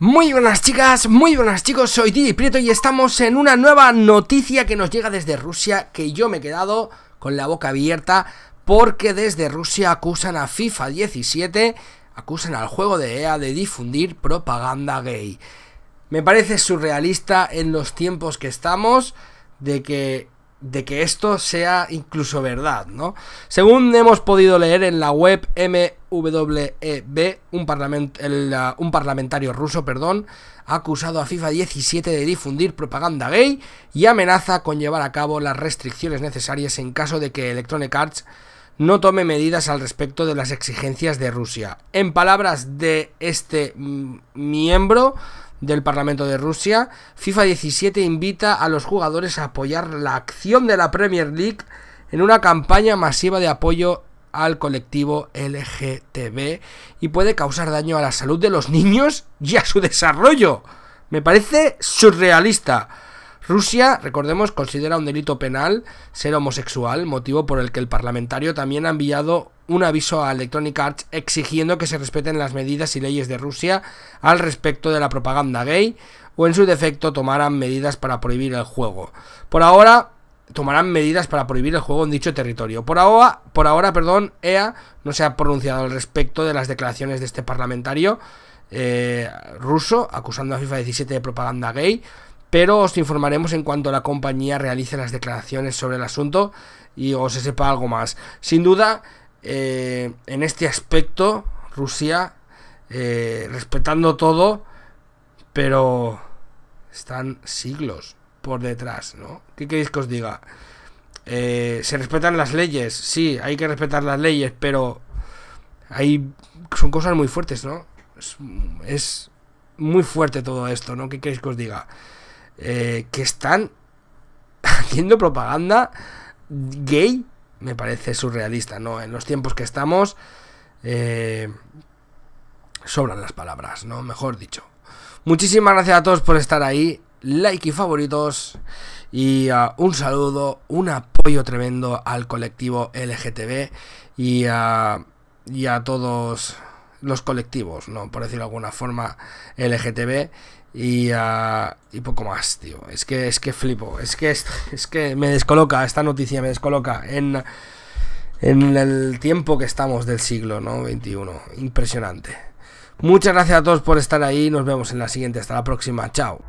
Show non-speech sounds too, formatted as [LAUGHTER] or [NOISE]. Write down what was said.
Muy buenas chicas, muy buenas chicos, soy Didi Prieto y estamos en una nueva noticia que nos llega desde Rusia que yo me he quedado con la boca abierta porque desde Rusia acusan a FIFA 17, acusan al juego de EA de difundir propaganda gay. Me parece surrealista en los tiempos que estamos de que de que esto sea incluso verdad, ¿no? Según hemos podido leer en la web MWEB, un, un parlamentario ruso, perdón, ha acusado a FIFA 17 de difundir propaganda gay y amenaza con llevar a cabo las restricciones necesarias en caso de que Electronic Arts no tome medidas al respecto de las exigencias de Rusia. En palabras de este miembro, del Parlamento de Rusia. FIFA 17 invita a los jugadores a apoyar la acción de la Premier League en una campaña masiva de apoyo al colectivo LGTB y puede causar daño a la salud de los niños y a su desarrollo. Me parece surrealista. Rusia, recordemos, considera un delito penal ser homosexual, motivo por el que el parlamentario también ha enviado un aviso a Electronic Arts exigiendo que se respeten las medidas y leyes de Rusia al respecto de la propaganda gay o en su defecto tomaran medidas para prohibir el juego. Por ahora, tomarán medidas para prohibir el juego en dicho territorio. Por ahora, por ahora perdón, EA no se ha pronunciado al respecto de las declaraciones de este parlamentario eh, ruso acusando a FIFA 17 de propaganda gay pero os informaremos en cuanto la compañía realice las declaraciones sobre el asunto y os se sepa algo más. Sin duda, eh, en este aspecto, Rusia, eh, respetando todo, pero están siglos por detrás, ¿no? ¿Qué queréis que os diga? Eh, ¿Se respetan las leyes? Sí, hay que respetar las leyes, pero hay, son cosas muy fuertes, ¿no? es, muy fuerte todo esto, ¿no? ¿Qué queréis que os diga? Eh, que están [LAUGHS] haciendo propaganda gay, me parece surrealista, ¿no? En los tiempos que estamos, eh, sobran las palabras, ¿no? Mejor dicho. Muchísimas gracias a todos por estar ahí, like y favoritos, y ah, un saludo, un apoyo tremendo al colectivo LGTB y, ah, y a todos los colectivos, ¿no? Por decirlo de alguna forma, LGTB ah, y, poco más, tío. Es que, es que flipo, es que, es, es que me descoloca, esta noticia me descoloca en, en el tiempo que estamos del siglo, ¿no? 21, impresionante. Muchas gracias a todos por estar ahí, nos vemos en la siguiente, hasta la próxima, chao.